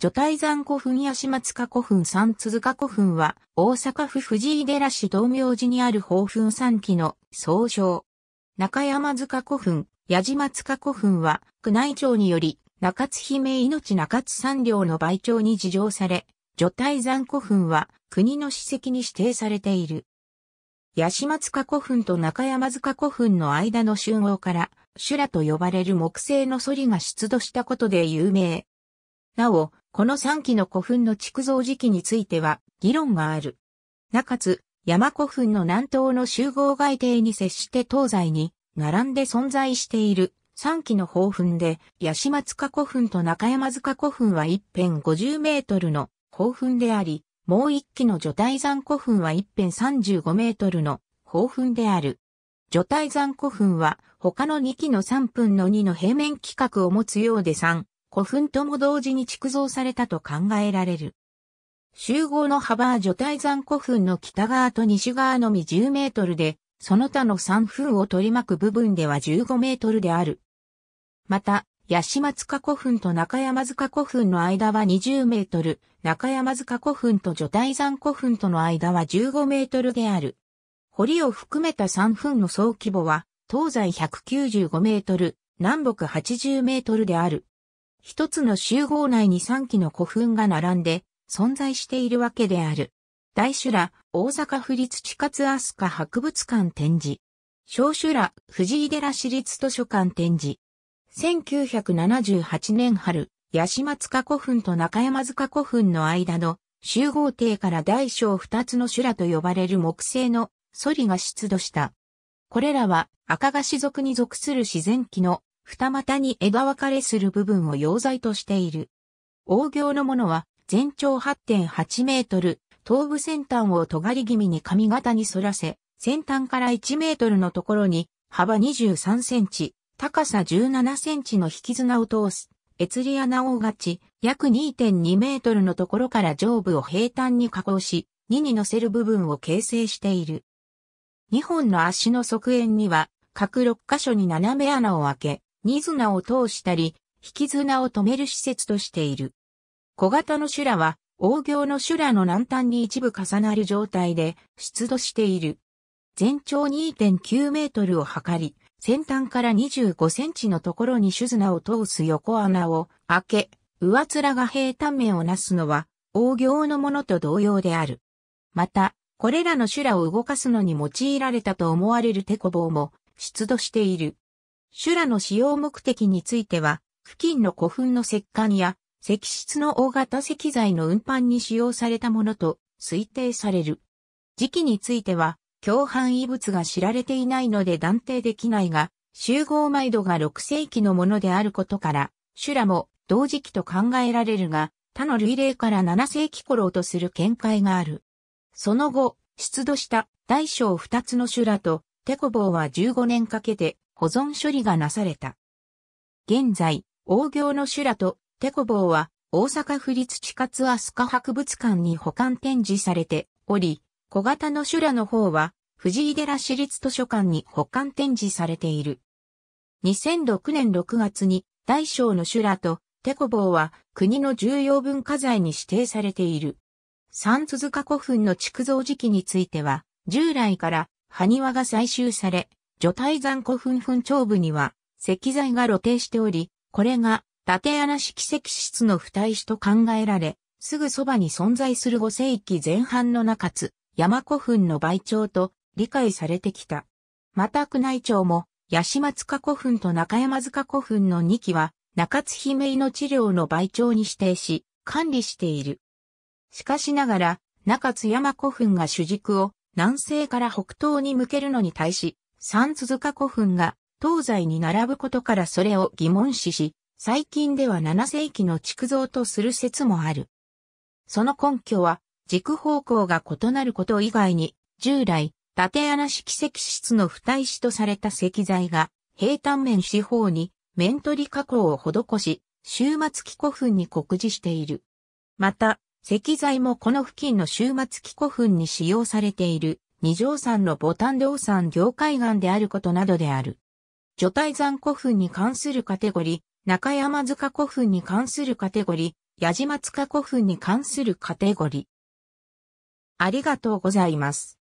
女体山古墳や島塚古墳三鈴鹿古墳は、大阪府藤井寺市道明寺にある宝墳三基の総称。中山塚古墳、矢島塚古墳は、宮内庁により、中津姫命中津三両の倍長に事情され、女体山古墳は国の史跡に指定されている。八島塚古墳と中山塚古墳の間の集合から、修羅と呼ばれる木製のソリが出土したことで有名。なお、この3基の古墳の築造時期については議論がある。中津、山古墳の南東の集合外邸に接して東西に並んで存在している3基の宝墳で、八島塚古墳と中山塚古墳は一辺50メートルの宝墳であり、もう1基の除体山古墳は一辺35メートルの宝墳である。除体山古墳は他の2基の3分の2の平面規格を持つようで3、古墳とも同時に築造されたと考えられる。集合の幅は除体山古墳の北側と西側のみ10メートルで、その他の山墳を取り巻く部分では15メートルである。また、八島塚古墳と中山塚古墳の間は20メートル、中山塚古墳と除体山古墳との間は15メートルである。堀を含めた山墳の総規模は、東西195メートル、南北80メートルである。一つの集合内に三基の古墳が並んで存在しているわけである。大修羅、大阪府立地下アスカ博物館展示。小修羅、藤井寺市立図書館展示。1978年春、八島塚古墳と中山塚古墳の間の集合邸から大小二つの修羅と呼ばれる木製のソリが出土した。これらは赤菓子族に属する自然記の二股に枝分かれする部分を溶剤としている。大行のものは全長8.8メートル、頭部先端を尖り気味に髪型に反らせ、先端から1メートルのところに幅23センチ、高さ17センチの引き綱を通す、エツリアナオウガチ、約2.2メートルのところから上部を平坦に加工し、2に乗せる部分を形成している。2本の足の側縁には、各6箇所に斜め穴を開け、荷綱を通したり、引き綱を止める施設としている。小型の修羅は、大行の修羅の南端に一部重なる状態で出土している。全長2.9メートルを測り、先端から25センチのところに手綱を通す横穴を開け、上面が平坦面をなすのは、大行のものと同様である。また、これらの修羅を動かすのに用いられたと思われる手コ棒も出土している。修羅の使用目的については、付近の古墳の石棺や石室の大型石材の運搬に使用されたものと推定される。時期については、共犯遺物が知られていないので断定できないが、集合毎度が6世紀のものであることから、修羅も同時期と考えられるが、他の類例から7世紀頃とする見解がある。その後、出土した大小2つの修羅と、テコボーは15年かけて保存処理がなされた。現在、大行の修羅とテコボーは大阪府立地下ツアスカ博物館に保管展示されており、小型の修羅の方は藤井寺市立図書館に保管展示されている。2006年6月に大小の修羅とテコボーは国の重要文化財に指定されている。三鈴鹿古墳の築造時期については、従来から埴輪が採集され、除体山古墳墳頂部には石材が露呈しており、これが縦穴式石室の付帯子と考えられ、すぐそばに存在する5世紀前半の中津、山古墳の倍長と理解されてきた。また宮内庁も、八島塚古墳と中山塚古墳の2基は、中津姫の治療の倍長に指定し、管理している。しかしながら、中津山古墳が主軸を南西から北東に向けるのに対し、三鈴鹿古墳が東西に並ぶことからそれを疑問視し、最近では7世紀の築造とする説もある。その根拠は、軸方向が異なること以外に、従来、縦穴式石室の付帯紙とされた石材が、平坦面四方に面取り加工を施し、終末期古墳に酷似している。また、石材もこの付近の終末期古墳に使用されている二条山の牡丹道山行海岸であることなどである。除体山古墳に関するカテゴリー、中山塚古墳に関するカテゴリー、矢島塚古墳に関するカテゴリー。ありがとうございます。